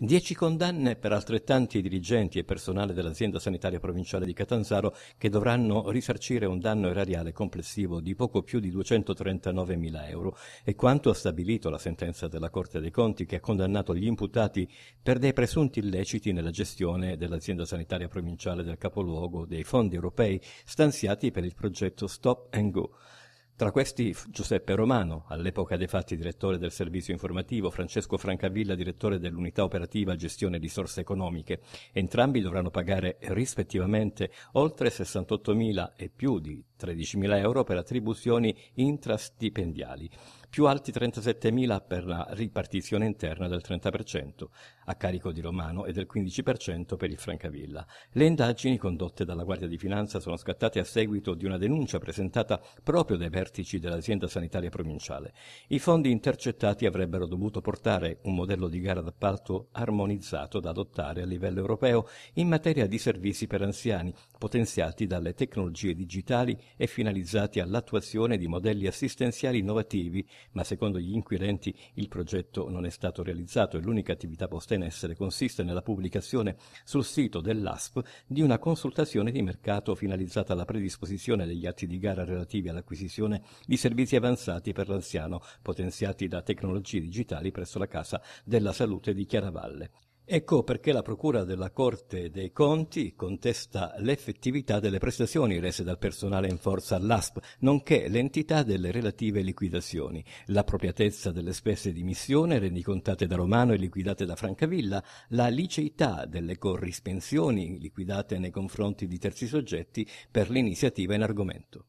Dieci condanne per altrettanti dirigenti e personale dell'azienda sanitaria provinciale di Catanzaro che dovranno risarcire un danno erariale complessivo di poco più di 239 mila euro e quanto ha stabilito la sentenza della Corte dei Conti che ha condannato gli imputati per dei presunti illeciti nella gestione dell'azienda sanitaria provinciale del capoluogo dei fondi europei stanziati per il progetto Stop and Go. Tra questi Giuseppe Romano, all'epoca dei fatti direttore del servizio informativo, Francesco Francavilla, direttore dell'unità operativa gestione risorse economiche. Entrambi dovranno pagare rispettivamente oltre 68.000 e più di 13.000 euro per attribuzioni intrastipendiali, più alti 37.000 per la ripartizione interna del 30% a carico di Romano e del 15% per il Francavilla. Le indagini condotte dalla Guardia di Finanza sono scattate a seguito di una denuncia presentata proprio dai vertici dell'azienda sanitaria provinciale. I fondi intercettati avrebbero dovuto portare un modello di gara d'appalto armonizzato da adottare a livello europeo in materia di servizi per anziani, potenziati dalle tecnologie digitali e finalizzati all'attuazione di modelli assistenziali innovativi, ma secondo gli inquirenti il progetto non è stato realizzato e l'unica attività posta in essere consiste nella pubblicazione sul sito dell'ASP di una consultazione di mercato finalizzata alla predisposizione degli atti di gara relativi all'acquisizione formazione, di servizi avanzati per l'anziano, potenziati da tecnologie digitali presso la Casa della Salute di Chiaravalle. Ecco perché la Procura della Corte dei Conti contesta l'effettività delle prestazioni rese dal personale in forza all'ASP, nonché l'entità delle relative liquidazioni, l'appropriatezza delle spese di missione rendicontate da Romano e liquidate da Francavilla, la liceità delle corrispensioni liquidate nei confronti di terzi soggetti per l'iniziativa in argomento.